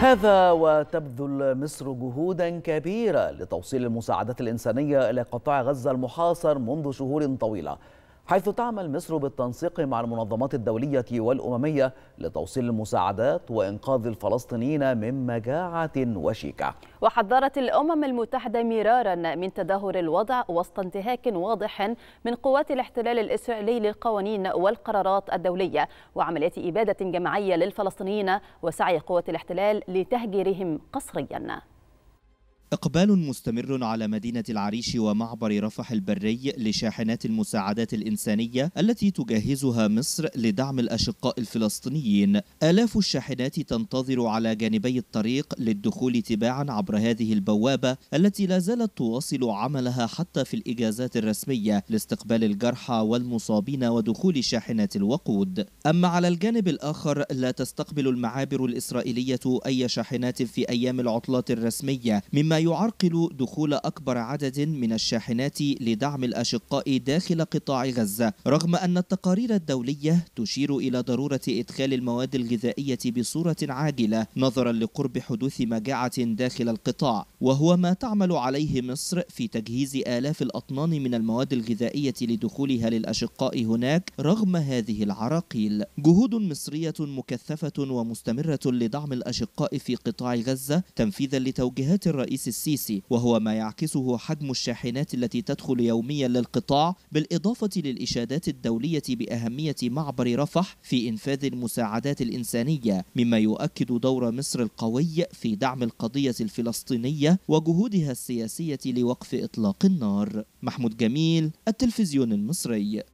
هذا وتبذل مصر جهودا كبيرة لتوصيل المساعدات الإنسانية إلى قطاع غزة المحاصر منذ شهور طويلة حيث تعمل مصر بالتنسيق مع المنظمات الدولية والأممية لتوصيل المساعدات وإنقاذ الفلسطينيين من مجاعة وشيكة وحذرت الأمم المتحدة مرارا من تدهور الوضع وسط انتهاك واضح من قوات الاحتلال الإسرائيلي للقوانين والقرارات الدولية وعمليات إبادة جماعية للفلسطينيين وسعي قوات الاحتلال لتهجيرهم قسريا إقبال مستمر على مدينة العريش ومعبر رفح البري لشاحنات المساعدات الإنسانية التي تجهزها مصر لدعم الأشقاء الفلسطينيين آلاف الشاحنات تنتظر على جانبي الطريق للدخول تباعا عبر هذه البوابة التي لا زالت تواصل عملها حتى في الإجازات الرسمية لاستقبال الجرحى والمصابين ودخول شاحنات الوقود أما على الجانب الآخر لا تستقبل المعابر الإسرائيلية أي شاحنات في أيام العطلات الرسمية مما يعرقل دخول أكبر عدد من الشاحنات لدعم الأشقاء داخل قطاع غزة رغم أن التقارير الدولية تشير إلى ضرورة إدخال المواد الغذائية بصورة عاجلة نظرا لقرب حدوث مجاعة داخل القطاع وهو ما تعمل عليه مصر في تجهيز آلاف الأطنان من المواد الغذائية لدخولها للأشقاء هناك رغم هذه العراقيل جهود مصرية مكثفة ومستمرة لدعم الأشقاء في قطاع غزة تنفيذا لتوجيهات الرئيس السيسي وهو ما يعكسه حجم الشاحنات التي تدخل يوميا للقطاع بالإضافة للإشادات الدولية بأهمية معبر رفح في إنفاذ المساعدات الإنسانية مما يؤكد دور مصر القوي في دعم القضية الفلسطينية وجهودها السياسية لوقف إطلاق النار محمود جميل التلفزيون المصري